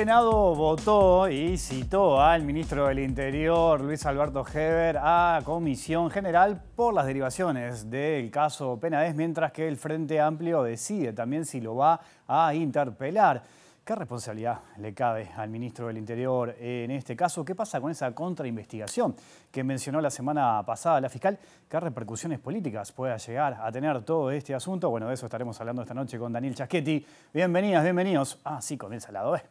Senado votó y citó al ministro del Interior, Luis Alberto Heber, a Comisión General por las derivaciones del caso Penades, mientras que el Frente Amplio decide también si lo va a interpelar. ¿Qué responsabilidad le cabe al ministro del Interior en este caso? ¿Qué pasa con esa contrainvestigación que mencionó la semana pasada la fiscal? ¿Qué repercusiones políticas pueda llegar a tener todo este asunto? Bueno, de eso estaremos hablando esta noche con Daniel Chaschetti. Bienvenidas, bienvenidos. Ah, sí, comienza lado eh.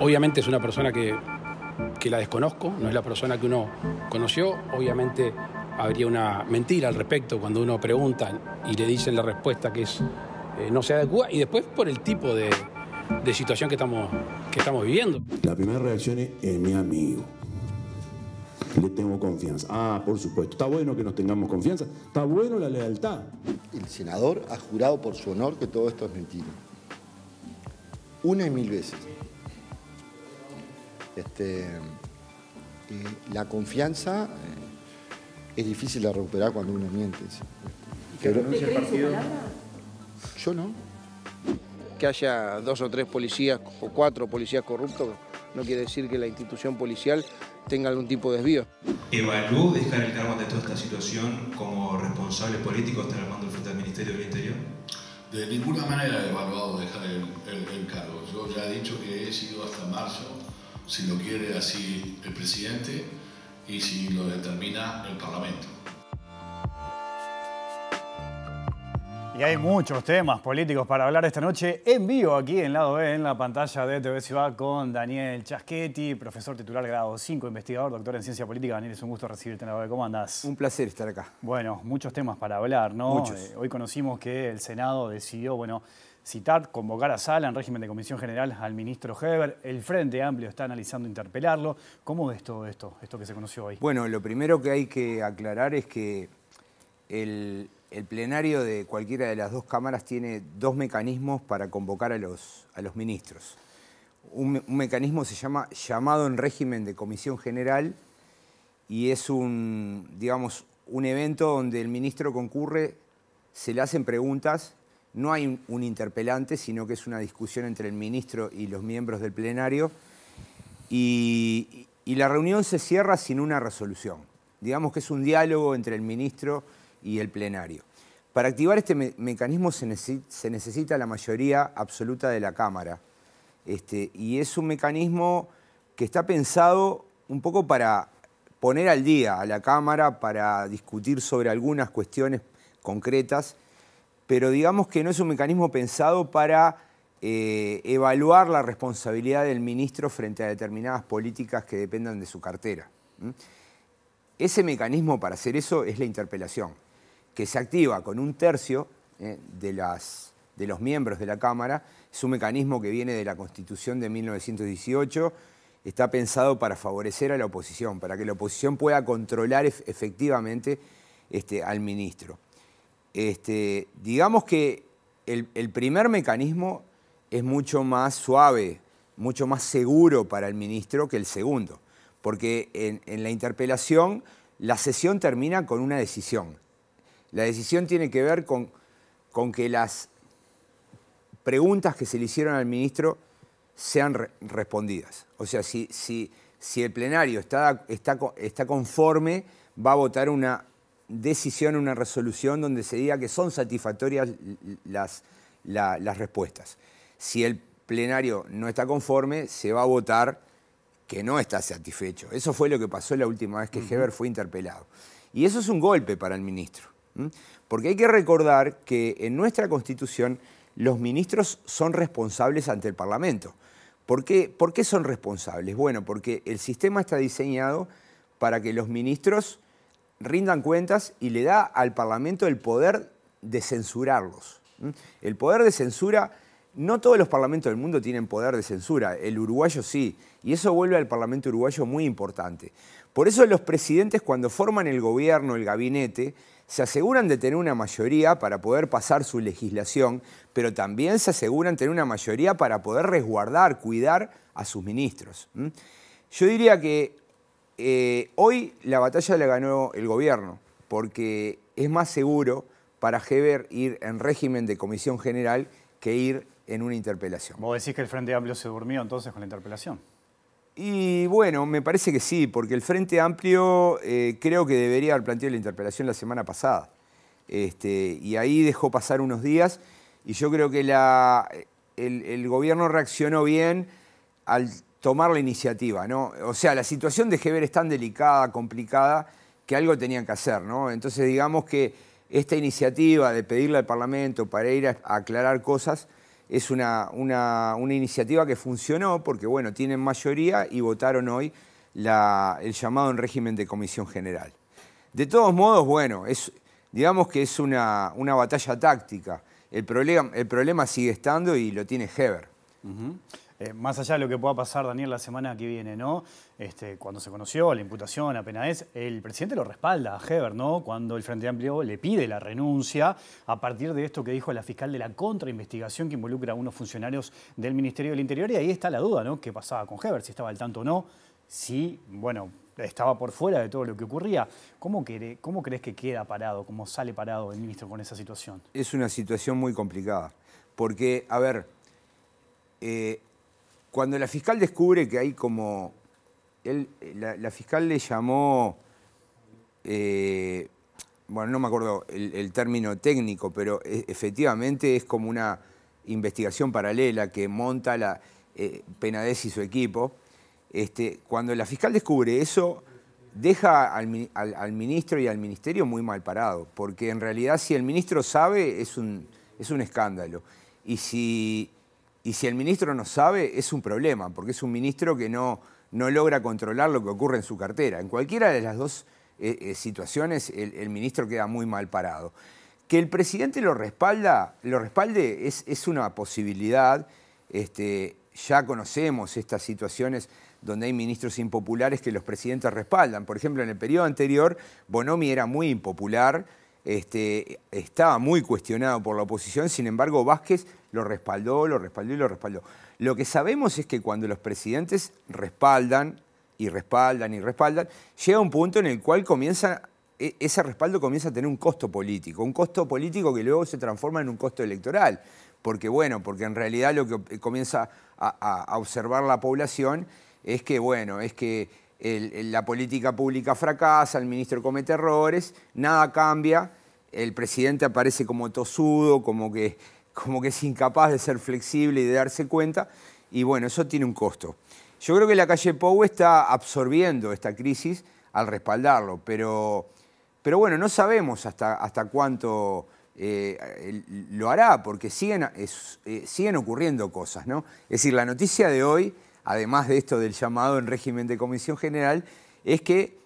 Obviamente es una persona que, que, la desconozco, no es la persona que uno conoció. Obviamente habría una mentira al respecto cuando uno pregunta y le dicen la respuesta que es eh, no se adecua. y después por el tipo de, situación que estamos, que estamos viviendo. La primera reacción es eh, mi amigo. Le tengo confianza. Ah, por supuesto. Está bueno que nos tengamos confianza. Está bueno la lealtad. El senador ha jurado por su honor que todo esto es mentira. Una y mil veces. Este, eh, la confianza eh, es difícil de recuperar cuando uno miente. ¿Que renuncia el partido? Yo no. Que haya dos o tres policías o cuatro policías corruptos no quiere decir que la institución policial tenga algún tipo de desvío. ¿Evalúo dejar el cargo de toda esta situación como responsable político hasta el mando frente del Ministerio del Interior? De ninguna manera he evaluado dejar el, el cargo. Yo ya he dicho que he sido hasta marzo, si lo quiere así el presidente y si lo determina el Parlamento. Y hay muchos temas políticos para hablar esta noche en vivo aquí en Lado B, en la pantalla de TV Ciudad, con Daniel Chasquetti, profesor titular grado 5, investigador, doctor en ciencia política. Daniel, es un gusto recibirte en la web. ¿Cómo andás? Un placer estar acá. Bueno, muchos temas para hablar, ¿no? Muchos. Eh, hoy conocimos que el Senado decidió, bueno, citar, convocar a sala en régimen de comisión general al ministro Heber. El Frente Amplio está analizando interpelarlo. ¿Cómo ves todo esto, esto que se conoció hoy? Bueno, lo primero que hay que aclarar es que el el plenario de cualquiera de las dos cámaras tiene dos mecanismos para convocar a los, ministros. Un, mecanismo se llama llamado en régimen de comisión general y es un, evento donde el ministro concurre, se le hacen preguntas, no hay un, interpelante, sino que es una discusión entre el ministro y los miembros del plenario y, y la reunión se cierra sin una resolución. Digamos que es un diálogo entre el ministro y el plenario. Para activar este mecanismo se, necesita la mayoría absoluta de la Cámara. Este, y es un mecanismo que está pensado un poco para poner al día a la Cámara, para discutir sobre algunas cuestiones concretas, pero digamos que no es un mecanismo pensado para eh, evaluar la responsabilidad del ministro frente a determinadas políticas que dependan de su cartera. Ese mecanismo para hacer eso es la interpelación que se activa con un tercio eh, de, las, de los miembros de la Cámara. Es un mecanismo que viene de la Constitución de 1918 está pensado para favorecer a la oposición, para que la oposición pueda controlar efectivamente este, al ministro. Este, digamos que el, primer mecanismo es mucho más suave, mucho más seguro para el ministro que el segundo, porque en la interpelación la sesión termina con una decisión. La decisión tiene que ver con, que las preguntas que se le hicieron al ministro sean respondidas. O sea, si, el plenario está, conforme, va a votar una decisión, una resolución donde se diga que son satisfactorias las, respuestas. Si el plenario no está conforme, se va a votar que no está satisfecho. Eso fue lo que pasó la última vez que Heber fue interpelado. Y eso es un golpe para el ministro. Porque hay que recordar que en nuestra Constitución los ministros son responsables ante el Parlamento. ¿Por qué, qué son responsables? Bueno, porque el sistema está diseñado para que los ministros rindan cuentas y le da al Parlamento el poder de censurarlos. El poder de censura, no todos los parlamentos del mundo tienen poder de censura, el uruguayo sí, y eso vuelve al Parlamento uruguayo muy importante. Por eso los presidentes cuando forman el gobierno, el gabinete, se aseguran de tener una mayoría para poder pasar su legislación, pero también se aseguran de tener una mayoría para poder resguardar, cuidar a sus ministros. Yo diría que eh, hoy la batalla la ganó el gobierno, porque es más seguro para Heber ir en régimen de comisión general que ir en una interpelación. Vos decís que el Frente Amplio se durmió entonces con la interpelación. Y bueno, me parece que sí, porque el Frente Amplio eh, creo que debería haber planteado la interpelación la semana pasada. Este, y ahí dejó pasar unos días y yo creo que el, gobierno reaccionó bien al tomar la iniciativa. ¿no? O sea, la situación de Geber es tan delicada, complicada, que algo tenían que hacer. ¿no? Entonces digamos que esta iniciativa de pedirle al Parlamento para ir a aclarar cosas es una, una, iniciativa que funcionó porque, bueno, tienen mayoría y votaron hoy la, el llamado en régimen de comisión general. De todos modos, bueno, es, digamos que es una, batalla táctica. El problema, el problema sigue estando y lo tiene Heber. Eh, más allá de lo que pueda pasar, Daniel, la semana que viene, ¿no? Este, cuando se conoció la imputación apenas es, el presidente lo respalda a Heber, ¿no? Cuando el Frente Amplio le pide la renuncia a partir de esto que dijo la fiscal de la contrainvestigación que involucra a unos funcionarios del Ministerio del Interior. Y ahí está la duda, ¿no? ¿Qué pasaba con Heber? Si estaba al tanto o no. Si, bueno, estaba por fuera de todo lo que ocurría. ¿Cómo, ¿Cómo, crees que queda parado, cómo sale parado el ministro con esa situación? Es una situación muy complicada, porque, a ver, eh, cuando la fiscal descubre que hay como... la, fiscal le llamó... Eh, bueno, no me acuerdo el, término técnico, pero e, efectivamente es como una investigación paralela que monta la eh, Penades y su equipo. Este, cuando la fiscal descubre eso, deja al, al, ministro y al ministerio muy mal parado, porque en realidad si el ministro sabe es un, es un escándalo. Y si y si el ministro no sabe, es un problema, porque es un ministro que no, logra controlar lo que ocurre en su cartera. En cualquiera de las dos eh, eh, situaciones, el, ministro queda muy mal parado. Que el presidente lo, respalda, lo respalde es, una posibilidad. Este, ya conocemos estas situaciones donde hay ministros impopulares que los presidentes respaldan. Por ejemplo, en el periodo anterior, Bonomi era muy impopular este, estaba muy cuestionado por la oposición, sin embargo Vázquez lo respaldó, lo respaldó y lo respaldó. Lo que sabemos es que cuando los presidentes respaldan y respaldan y respaldan, llega un punto en el cual comienza, e, ese respaldo comienza a tener un costo político, un costo político que luego se transforma en un costo electoral, porque bueno, porque en realidad lo que comienza a observar la población es que bueno, es que la política pública fracasa, el ministro comete errores, nada cambia, el presidente aparece como tosudo, como que, como que es incapaz de ser flexible y de darse cuenta, y bueno, eso tiene un costo. Yo creo que la calle Pou está absorbiendo esta crisis al respaldarlo, pero, pero bueno, no sabemos hasta, hasta cuánto... Eh, lo hará, porque siguen, eh, siguen ocurriendo cosas, ¿no? Es decir, la noticia de hoy además de esto del llamado en régimen de comisión general, es que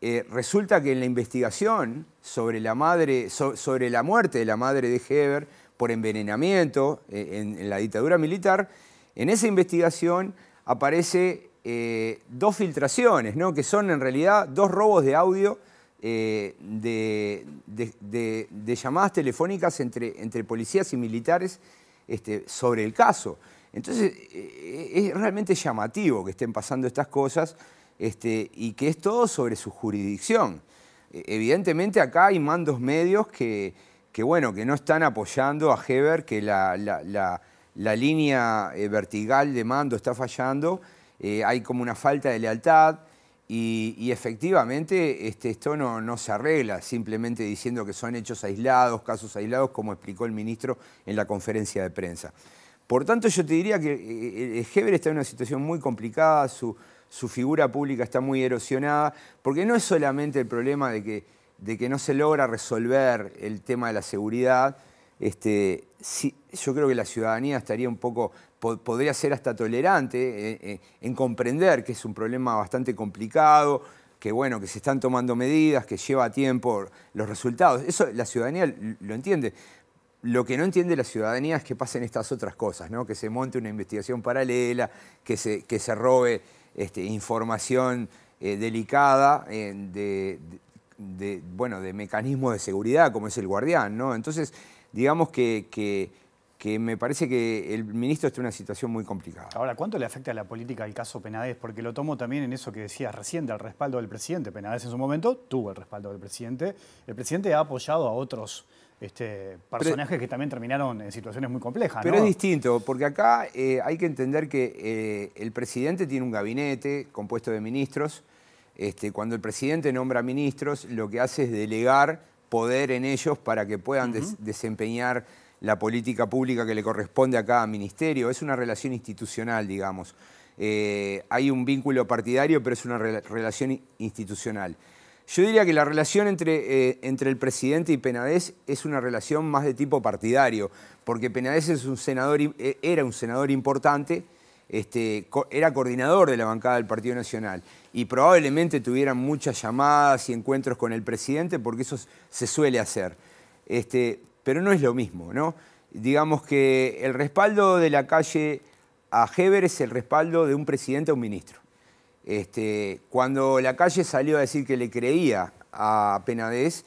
eh, resulta que en la investigación sobre la, madre, sobre la muerte de la madre de Heber por envenenamiento eh, en, la dictadura militar, en esa investigación aparece eh, dos filtraciones, ¿no? que son en realidad dos robos de audio de, llamadas telefónicas entre, policías y militares este, sobre el caso. Entonces, eh, es realmente llamativo que estén pasando estas cosas este, y que es todo sobre su jurisdicción. E, evidentemente acá hay mandos medios que, no están apoyando a Heber, que la, línea eh, vertical de mando está fallando, eh, hay como una falta de lealtad y, efectivamente este, esto no se arregla simplemente diciendo que son hechos aislados, casos aislados, como explicó el ministro en la conferencia de prensa. Por tanto, yo te diría que eh, eh, eh, Heber está en una situación muy complicada, su, figura pública está muy erosionada, porque no es solamente el problema de que, no se logra resolver el tema de la seguridad, este, yo creo que la ciudadanía estaría un poco, podría ser hasta tolerante en comprender que es un problema bastante complicado, que bueno, que se están tomando medidas, que lleva tiempo los resultados. Eso la ciudadanía lo entiende lo que no entiende la ciudadanía es que pasen estas otras cosas, ¿no? que se monte una investigación paralela, que se, que se robe este, información eh, delicada eh, de, bueno, de mecanismos de seguridad como es el guardián. ¿no? Entonces, digamos que, me parece que el ministro está en una situación muy complicada. Ahora, ¿cuánto le afecta a la política el caso Penades? Porque lo tomo también en eso que decías recién, al respaldo del presidente. Penades en su momento tuvo el respaldo del presidente. El presidente ha apoyado a otros este, personajes que también terminaron en situaciones muy complejas. Pero es distinto, porque acá eh, hay que entender que eh, el presidente tiene un gabinete compuesto de ministros. Este, cuando el presidente nombra ministros, lo que hace es delegar poder en ellos para que puedan desempeñar la política pública que le corresponde a cada ministerio. Es una relación institucional, digamos. Eh, hay un vínculo partidario, pero es una relación institucional. Yo diría que la relación entre, eh, entre el presidente y Penades es una relación más de tipo partidario, porque Penades es un senador, eh, era un senador importante, este, era coordinador de la bancada del Partido Nacional y probablemente tuvieran muchas llamadas y encuentros con el presidente, porque eso se suele hacer. Este, pero no es lo mismo, ¿no? Digamos que el respaldo de la calle a Heber es el respaldo de un presidente a un ministro. Este, cuando la calle salió a decir que le creía a Penadez,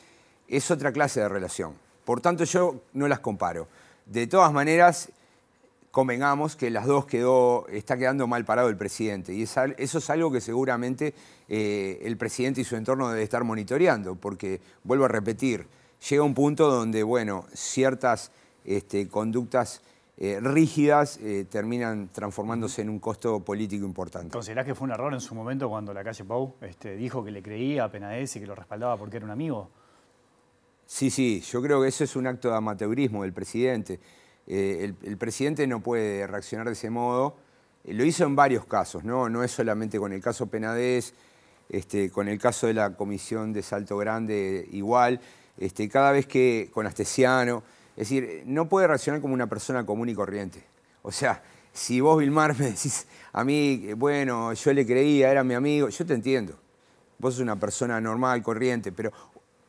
es otra clase de relación. Por tanto, yo no las comparo. De todas maneras, convengamos que las dos quedó, está quedando mal parado el presidente. Y eso es algo que seguramente eh, el presidente y su entorno debe estar monitoreando, porque, vuelvo a repetir, llega un punto donde, bueno, ciertas este, conductas eh, rígidas eh, terminan transformándose en un costo político importante. ¿Considerás que fue un error en su momento cuando la calle Pau este, dijo que le creía a Penades y que lo respaldaba porque era un amigo? Sí, sí, yo creo que eso es un acto de amateurismo del presidente. Eh, el, presidente no puede reaccionar de ese modo. lo hizo en varios casos, ¿no? No es solamente con el caso Penades, este, con el caso de la Comisión de Salto Grande igual. Este, cada vez que con Astesiano es decir, eh, no puede reaccionar como una persona común y corriente. O sea, si vos, Vilmar, me decís a mí, eh, bueno, yo le creía, era mi amigo, yo te entiendo. Vos sos una persona normal, corriente, pero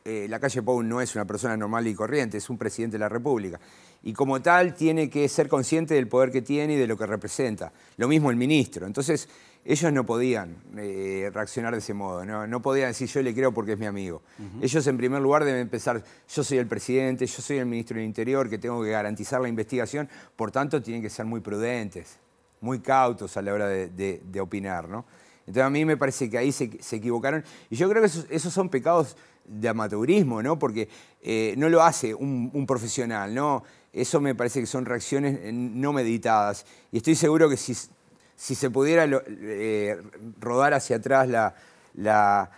eh, la calle Pou no es una persona normal y corriente, es un presidente de la República. Y como tal, tiene que ser consciente del poder que tiene y de lo que representa. Lo mismo el ministro. Entonces, ellos no podían eh, reaccionar de ese modo, ¿no? no podían decir yo le creo porque es mi amigo. Ellos en primer lugar deben empezar, yo soy el presidente, yo soy el ministro del Interior, que tengo que garantizar la investigación, por tanto tienen que ser muy prudentes, muy cautos a la hora de, opinar. ¿no? Entonces a mí me parece que ahí se, equivocaron y yo creo que esos, esos son pecados de amateurismo, ¿no? porque eh, no lo hace un, un profesional, ¿no? Eso me parece que son reacciones eh, no meditadas. Y estoy seguro que si si se pudiera eh, rodar hacia atrás la,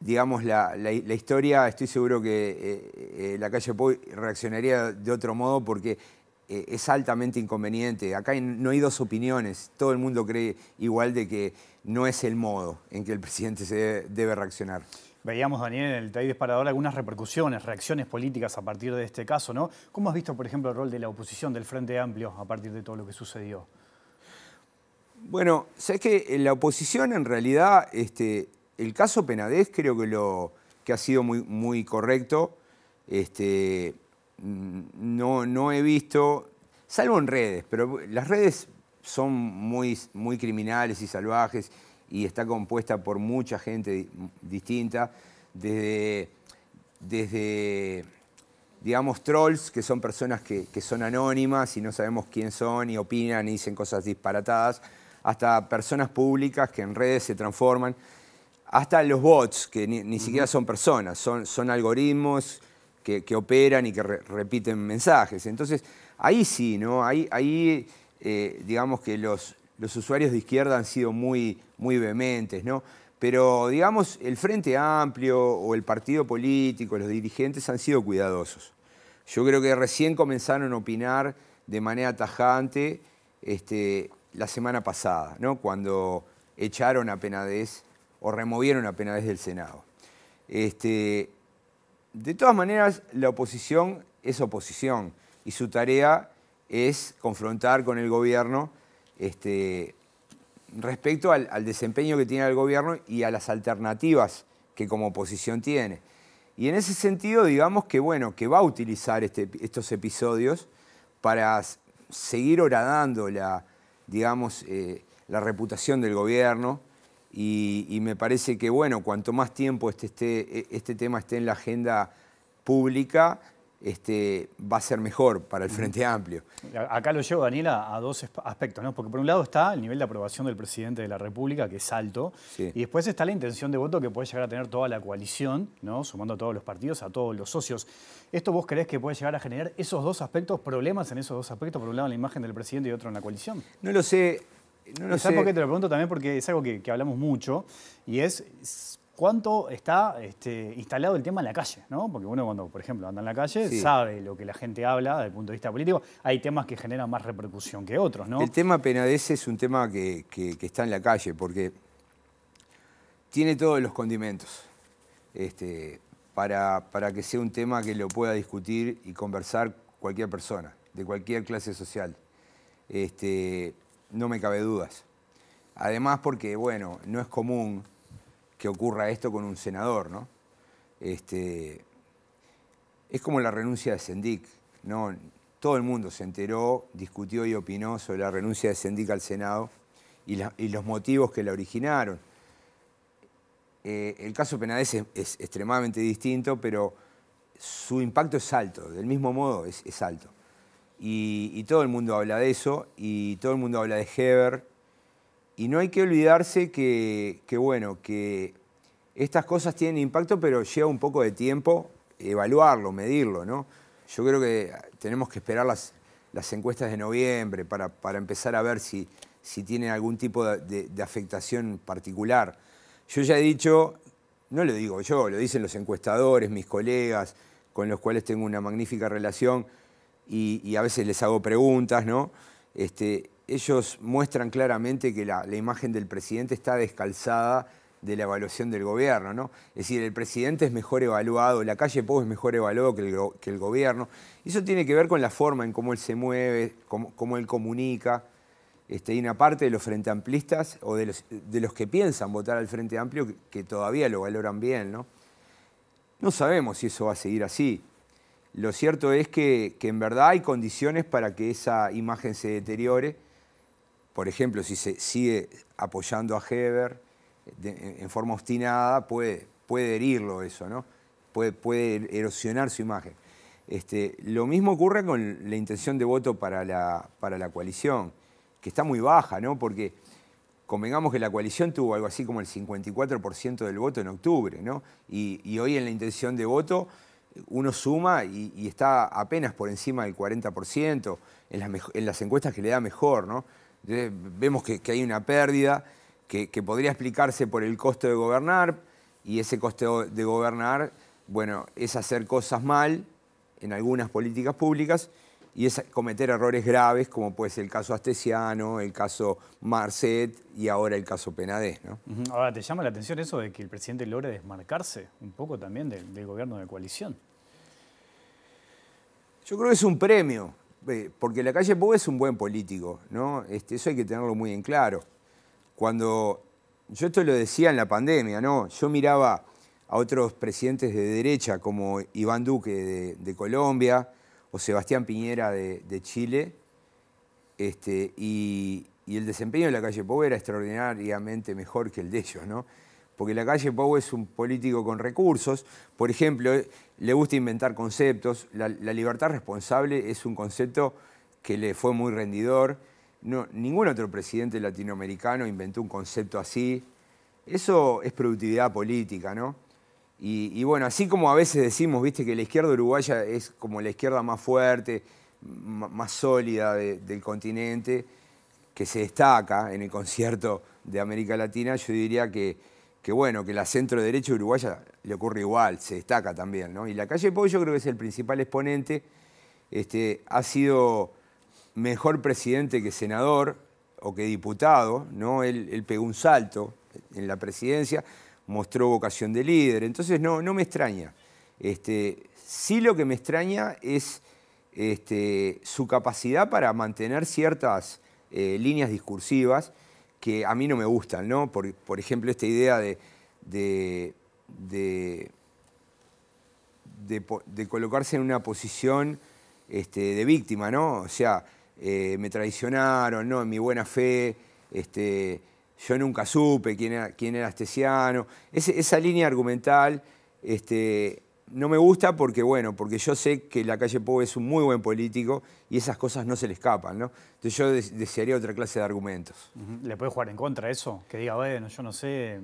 digamos, la, historia, estoy seguro que eh, eh, la calle Puy reaccionaría de otro modo porque es altamente inconveniente. Acá no hay dos opiniones, todo el mundo cree igual de que no es el modo en que el presidente se debe, reaccionar. Veíamos, Daniel, en el TAI Disparador algunas repercusiones, reacciones políticas a partir de este caso, ¿no? ¿Cómo has visto, por ejemplo, el rol de la oposición, del Frente Amplio, a partir de todo lo que sucedió? Bueno, sabes que eh, la oposición en realidad, este, el caso Penadez creo que, lo, que ha sido muy, correcto. Este, no, he visto, salvo en redes, pero las redes son muy, criminales y salvajes y está compuesta por mucha gente distinta, desde, digamos, trolls, que son personas que, que son anónimas y no sabemos quién son y opinan y dicen cosas disparatadas, hasta personas públicas que en redes se transforman, hasta los bots, que ni, siquiera son personas, son, son algoritmos que, operan y que repiten mensajes. Entonces, ahí sí, ¿no? Ahí, ahí eh, digamos que los, los usuarios de izquierda han sido muy, muy vehementes, ¿no? Pero, digamos, el Frente Amplio o el partido político, los dirigentes han sido cuidadosos. Yo creo que recién comenzaron a opinar de manera tajante este, la semana pasada, cuando echaron a Penades o removieron a Penades del Senado. Este, de todas maneras, la oposición es oposición y su tarea es confrontar con el gobierno este, respecto al, desempeño que tiene el gobierno y a las alternativas que como oposición tiene. Y en ese sentido, digamos que bueno, que va a utilizar este, estos episodios para seguir horadando la, digamos, eh, la reputación del gobierno. Y, me parece que, bueno, cuanto más tiempo este, este, este tema esté en la agenda pública, este, va a ser mejor para el Frente Amplio. Acá lo llevo, Daniela, a dos aspectos, ¿no? Porque por un lado está el nivel de aprobación del presidente de la República, que es alto, y después está la intención de voto que puede llegar a tener toda la coalición, ¿no? Sumando a todos los partidos, a todos los socios. ¿Esto vos crees que puede llegar a generar esos dos aspectos, problemas en esos dos aspectos? Por un lado en la imagen del presidente y otro en la coalición. No lo sé. No lo sé. por qué te lo pregunto también? Porque es algo que hablamos mucho y es cuánto está este, instalado el tema en la calle, ¿no? Porque uno cuando, por ejemplo, anda en la calle sabe lo que la gente habla desde el punto de vista político. Hay temas que generan más repercusión que otros, ¿no? El tema penades es un tema que, está en la calle porque tiene todos los condimentos este, para, para que sea un tema que lo pueda discutir y conversar cualquier persona, de cualquier clase social. Este, no me cabe dudas. Además porque, bueno, no es común que ocurra esto con un senador, ¿no? Este, es como la renuncia de Sendic, ¿no? Todo el mundo se enteró, discutió y opinó sobre la renuncia de Sendic al Senado y, los motivos que la originaron. Eh, el caso Penades es, extremadamente distinto, pero su impacto es alto, del mismo modo es, alto. Y, y, todo el mundo habla de eso, y todo el mundo habla de Heber, y no hay que olvidarse que, bueno, que estas cosas tienen impacto, pero lleva un poco de tiempo evaluarlo, medirlo, ¿no? Yo creo que tenemos que esperar las, las encuestas de noviembre para, para empezar a ver si, si tienen algún tipo de, afectación particular. Yo ya he dicho, no lo digo yo, lo dicen los encuestadores, mis colegas, con los cuales tengo una magnífica relación y, a veces les hago preguntas, ¿no? Este, ellos muestran claramente que la, imagen del presidente está descalzada de la evaluación del gobierno, Es decir, el presidente es mejor evaluado, la calle Pobre es mejor evaluado que el, gobierno. Eso tiene que ver con la forma en cómo él se mueve, cómo, él comunica. Este, y una parte de los frente amplistas o de los, que piensan votar al frente amplio que, todavía lo valoran bien, ¿no? No sabemos si eso va a seguir así. Lo cierto es que en verdad hay condiciones para que esa imagen se deteriore por ejemplo, si se sigue apoyando a Heber en forma obstinada, puede, puede herirlo eso, ¿no? Puede, puede erosionar su imagen. Este, lo mismo ocurre con la intención de voto para la, coalición, que está muy baja, ¿no? Porque convengamos que la coalición tuvo algo así como el 54% del voto en octubre, ¿no? Y, hoy en la intención de voto uno suma y, está apenas por encima del 40%, en las, en las encuestas que le da mejor, ¿no? vemos que, hay una pérdida que, podría explicarse por el coste de gobernar y ese coste de gobernar, bueno, es hacer cosas mal en algunas políticas públicas y es cometer errores graves como puede ser el caso Astesiano, el caso Marcet y ahora el caso Penades. Ahora, ¿te llama la atención eso de que el presidente logre desmarcarse un poco también del gobierno de coalición? Yo creo que es un premio eh, porque la calle Pou es un buen político, ¿no? Este, eso hay que tenerlo muy en claro. Cuando yo esto lo decía en la pandemia, ¿no? Yo miraba a otros presidentes de derecha como Iván Duque de, Colombia o Sebastián Piñera de, Chile, este, y, el desempeño de la calle Pou era extraordinariamente mejor que el de ellos, ¿no? Porque la calle Pou es un político con recursos. Por ejemplo, le gusta inventar conceptos. La, libertad responsable es un concepto que le fue muy rendidor. No, ningún otro presidente latinoamericano inventó un concepto así. Eso es productividad política, ¿no? Y, bueno, así como a veces decimos, viste, que la izquierda uruguaya es como la izquierda más fuerte, más sólida del continente, que se destaca en el concierto de América Latina, yo diría que que bueno, que la centro derecha uruguaya le ocurre igual, se destaca también, Y la calle Pollo creo que es el principal exponente, este, ha sido mejor presidente que senador o que diputado, ¿no? Él, pegó un salto en la presidencia, mostró vocación de líder, entonces no, me extraña. Este, sí lo que me extraña es este, su capacidad para mantener ciertas eh, líneas discursivas que a mí no me gustan, ¿no? Por, por ejemplo, esta idea de, de, de, colocarse en una posición este, de víctima, ¿no? O sea, eh, me traicionaron, ¿no? En mi buena fe, este, yo nunca supe quién era, quién era Astesiano. esa línea argumental este, no me gusta porque, bueno, porque yo sé que la calle Pobre es un muy buen político y esas cosas no se le escapan, ¿no? Entonces yo desearía otra clase de argumentos. ¿Le puede jugar en contra eso? Que diga, bueno, yo no sé,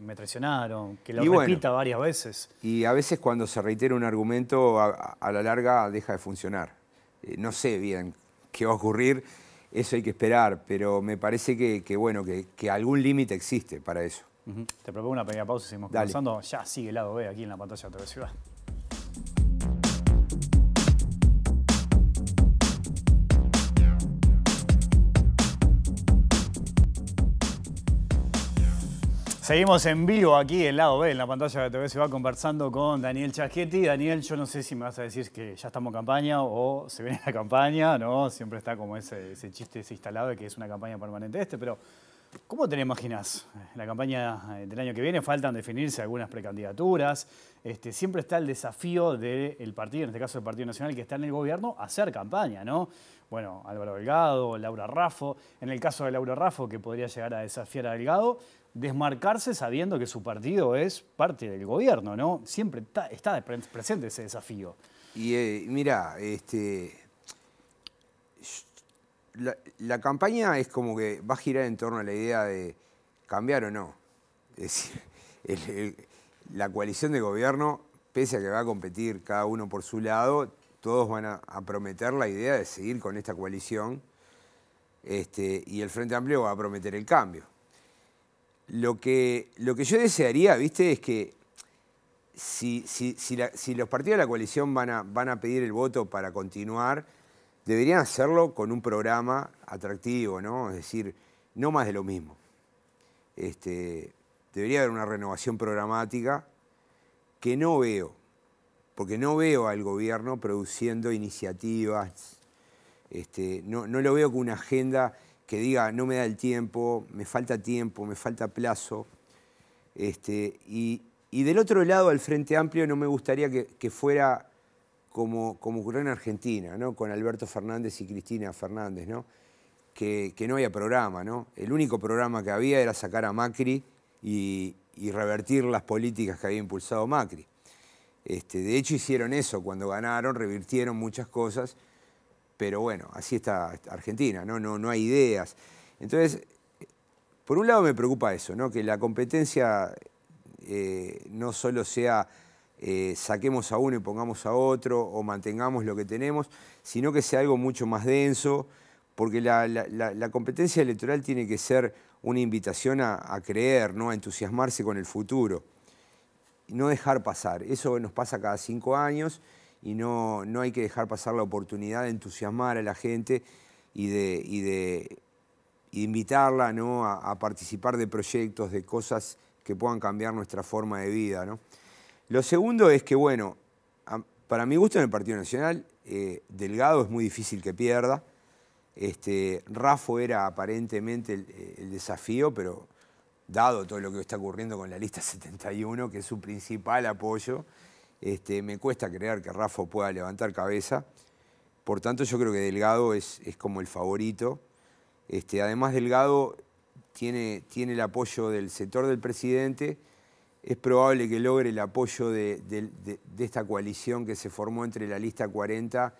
me, traicionaron, que lo repita varias veces. Y a veces cuando se reitera un argumento, a, la larga deja de funcionar. Eh, no sé bien qué va a ocurrir, eso hay que esperar, pero me parece que, bueno, que algún límite existe para eso. Te propongo una pequeña pausa y seguimos conversando. Ya sigue el lado B aquí en la pantalla de TV Ciudad. Seguimos en vivo aquí, el lado B, en la pantalla de TV Ciudad conversando con Daniel Chaschetti. Daniel, yo no sé si me vas a decir que ya estamos en campaña o se viene la campaña, ¿no? Siempre está como ese, chiste ese instalado de que es una campaña permanente este, pero ¿Cómo te imaginas la campaña eh, del año que viene? Faltan definirse algunas precandidaturas. Este, siempre está el desafío del partido, en este caso el Partido Nacional, que está en el gobierno, hacer campaña, ¿no? Bueno, Álvaro Delgado, Laura Raffo. En el caso de Laura Raffo, que podría llegar a desafiar a Delgado, desmarcarse sabiendo que su partido es parte del gobierno, ¿no? Siempre está, presente ese desafío. Y eh, mira, este, la, campaña es como que va a girar en torno a la idea de cambiar o no. Es decir, la coalición de gobierno, pese a que va a competir cada uno por su lado, todos van a, prometer la idea de seguir con esta coalición este, y el Frente Amplio va a prometer el cambio. Lo que, lo que yo desearía, viste, es que si, los partidos de la coalición van a pedir el voto para continuar, deberían hacerlo con un programa atractivo, ¿no? Es decir, no más de lo mismo. Este, debería haber una renovación programática que no veo, porque no veo al gobierno produciendo iniciativas, este, no, lo veo con una agenda que diga no me da el tiempo, me falta tiempo, me falta plazo. Este, y, del otro lado, al Frente Amplio, no me gustaría que fuera como, ocurrió en Argentina, ¿no? con Alberto Fernández y Cristina Fernández, ¿no? Que, no había programa. ¿no? El único programa que había era sacar a Macri y, revertir las políticas que había impulsado Macri. Este, de hecho hicieron eso, cuando ganaron revirtieron muchas cosas, pero bueno, así está Argentina, ¿no? No, no hay ideas. Entonces, por un lado me preocupa eso, ¿no? que la competencia eh, no solo sea eh, saquemos a uno y pongamos a otro o mantengamos lo que tenemos, sino que sea algo mucho más denso, porque la, competencia electoral tiene que ser una invitación a, creer, ¿no? a entusiasmarse con el futuro. no dejar pasar. Eso nos pasa cada cinco años y no, hay que dejar pasar la oportunidad de entusiasmar a la gente y de, invitarla ¿no? a, participar de proyectos, de cosas que puedan cambiar nuestra forma de vida. Lo segundo es que, bueno, para mi gusto en el Partido Nacional, eh, Delgado es muy difícil que pierda. Este, era aparentemente eh, el, desafío, pero dado todo lo que está ocurriendo con la lista 71, que es su principal apoyo, este, me cuesta creer que Rafo pueda levantar cabeza. Por tanto, yo creo que Delgado es, como el favorito. Este, además, Delgado tiene, tiene el apoyo del sector del presidente es probable que logre el apoyo de, esta coalición que se formó entre la lista 40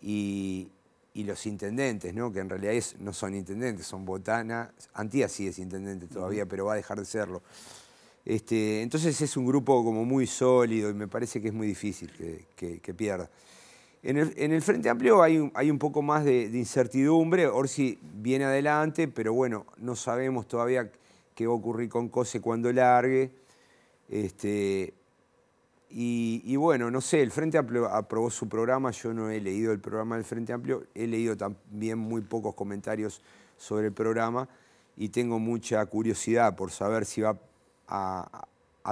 y, los intendentes, ¿no? que en realidad no son intendentes, son botanas. Antía sí es intendente todavía, pero va a dejar de serlo. Este, entonces es un grupo como muy sólido y me parece que es muy difícil que, pierda. En el, Frente Amplio hay un, hay un poco más de, incertidumbre, Orsi viene adelante, pero bueno, no sabemos todavía qué va a ocurrir con Cose cuando largue. Este, y, bueno, no sé, el Frente Amplio aprobó su programa, yo no he leído el programa del Frente Amplio, he leído también muy pocos comentarios sobre el programa y tengo mucha curiosidad por saber si va a,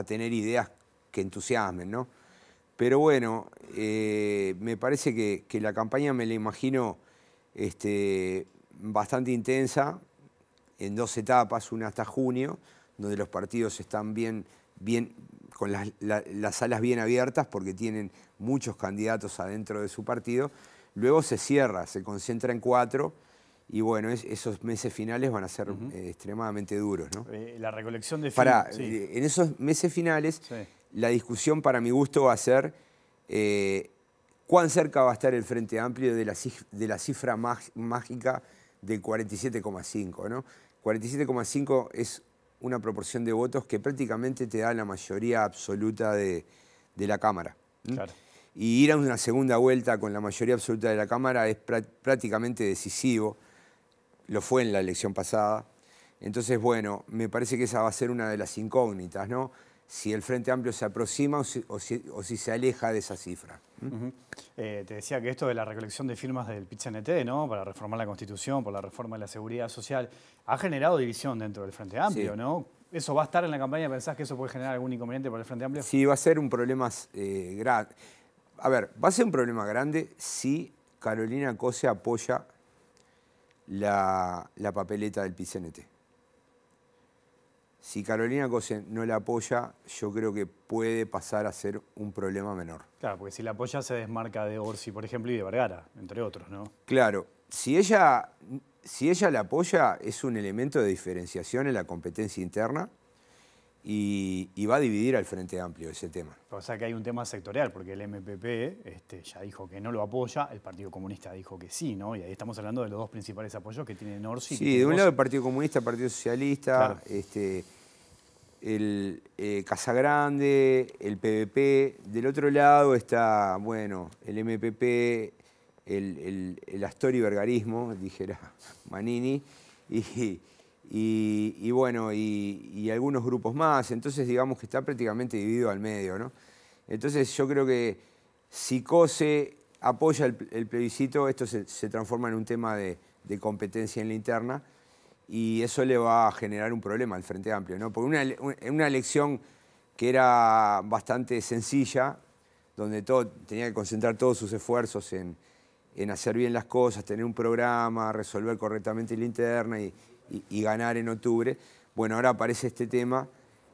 tener ideas que entusiasmen, ¿no? Pero bueno, eh, me parece que, la campaña me la imagino este, bastante intensa, en dos etapas, una hasta junio, donde los partidos están bien bien, con las, salas bien abiertas porque tienen muchos candidatos adentro de su partido. Luego se cierra, se concentra en cuatro. Y bueno, esos meses finales van a ser eh, extremadamente duros, eh, la recolección de... Para, eh, en esos meses finales, la discusión para mi gusto va a ser cuán cerca va a estar el Frente Amplio de la, de la cifra mágica de 47,5, ¿no? 47,5 es una proporción de votos que prácticamente te da la mayoría absoluta de, la Cámara. Y ir a una segunda vuelta con la mayoría absoluta de la Cámara es prácticamente decisivo. Lo fue en la elección pasada. Entonces, bueno, me parece que esa va a ser una de las incógnitas, ¿no? si el Frente Amplio se aproxima o si, se aleja de esa cifra. Eh, te decía que esto de la recolección de firmas del pit ¿no? para reformar la Constitución, por la reforma de la seguridad social, ha generado división dentro del Frente Amplio, ¿no? ¿Eso va a estar en la campaña? ¿Pensás que eso puede generar algún inconveniente para el Frente Amplio? Sí, va a ser un problema eh, grande. A ver, va a ser un problema grande si Carolina Cose apoya la, papeleta del PCNT. Si Carolina Cosen no la apoya, yo creo que puede pasar a ser un problema menor. Claro, porque si la apoya se desmarca de Orsi, por ejemplo, y de Vergara, entre otros, ¿no? Claro, si ella, si ella la apoya es un elemento de diferenciación en la competencia interna y, va a dividir al Frente Amplio ese tema. O sea que hay un tema sectorial, porque el MPP este, ya dijo que no lo apoya, el Partido Comunista dijo que sí, ¿no? Y ahí estamos hablando de los dos principales apoyos que tiene Orsi. Sí, de un lado el Partido Comunista, el Partido Socialista, este el eh, Casa Grande, el PVP, del otro lado está, bueno, el MPP, el, el, Astori Vergarismo, dijera Manini, y, bueno, y, algunos grupos más, entonces digamos que está prácticamente dividido al medio, Entonces yo creo que si COSE apoya el, plebiscito, esto se, transforma en un tema de competencia en la interna, y eso le va a generar un problema al Frente Amplio, ¿no? Porque una, una elección que era bastante sencilla, donde todo, tenía que concentrar todos sus esfuerzos en, hacer bien las cosas, tener un programa, resolver correctamente el interna y, ganar en octubre. Bueno, ahora aparece este tema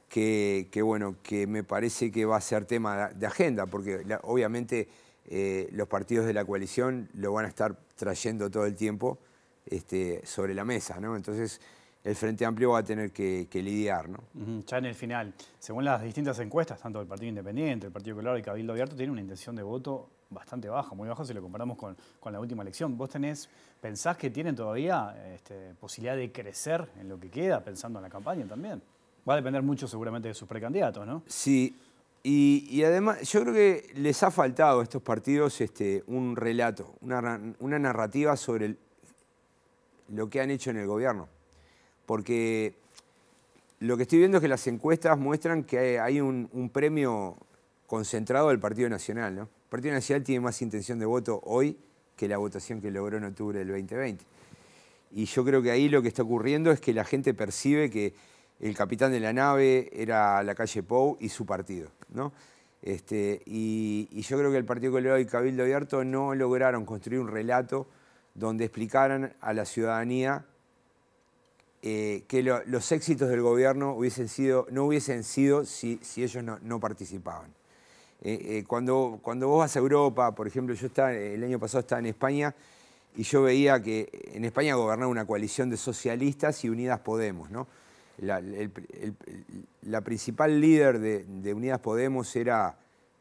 que, bueno, que me parece que va a ser tema de agenda, porque obviamente eh, los partidos de la coalición lo van a estar trayendo todo el tiempo. Este, sobre la mesa, ¿no? Entonces el Frente Amplio va a tener que, lidiar, ¿no? Ya en el final, según las distintas encuestas, tanto del Partido Independiente, el Partido Colorado y Cabildo Abierto, tiene una intención de voto bastante baja, muy baja si lo comparamos con, la última elección. ¿Vos tenés, pensás que tienen todavía este, posibilidad de crecer en lo que queda, pensando en la campaña también? Va a depender mucho seguramente de sus precandidatos, ¿no? Sí, y, además, yo creo que les ha faltado a estos partidos este, un relato, una, una narrativa sobre el, lo que han hecho en el gobierno. Porque lo que estoy viendo es que las encuestas muestran que hay un, premio concentrado del Partido Nacional. ¿no? El Partido Nacional tiene más intención de voto hoy que la votación que logró en octubre del 2020. Y yo creo que ahí lo que está ocurriendo es que la gente percibe que el capitán de la nave era la calle Pou y su partido. ¿no? Este, y, y, yo creo que el Partido Colorado y Cabildo Abierto no lograron construir un relato donde explicaran a la ciudadanía eh, que los éxitos del gobierno hubiesen sido, no hubiesen sido si, ellos no, participaban. Eh, eh, cuando, cuando vos vas a Europa, por ejemplo, yo el año pasado estaba en España y yo veía que en España gobernaba una coalición de socialistas y Unidas Podemos. ¿no? La, principal líder de, de Unidas Podemos era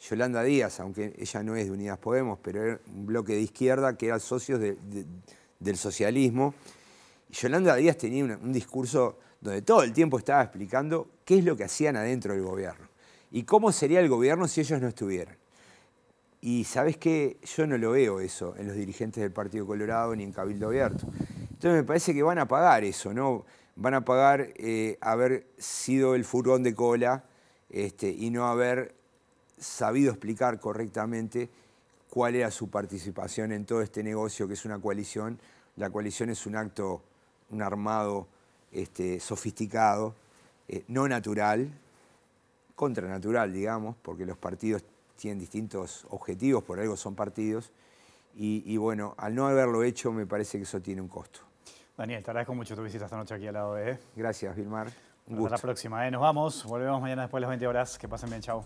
Yolanda Díaz, aunque ella no es de Unidas Podemos, pero era un bloque de izquierda que era socios del socialismo. Y Yolanda Díaz tenía un, discurso donde todo el tiempo estaba explicando qué es lo que hacían adentro del gobierno y cómo sería el gobierno si ellos no estuvieran. Y sabes qué, yo no lo veo eso en los dirigentes del Partido Colorado ni en Cabildo Abierto. Entonces me parece que van a pagar eso, ¿no? Van a pagar eh, haber sido el furgón de cola este, y no haber sabido explicar correctamente cuál era su participación en todo este negocio que es una coalición. La coalición es un acto, un armado este, sofisticado, eh, no natural, contranatural, digamos, porque los partidos tienen distintos objetivos, por algo son partidos. Y, bueno, al no haberlo hecho, me parece que eso tiene un costo. Daniel, te agradezco mucho tu visita esta noche aquí al lado de... Gracias, Vilmar. Hasta la próxima. ¿eh? Nos vamos. Volvemos mañana después de las 20 horas. Que pasen bien. Chao.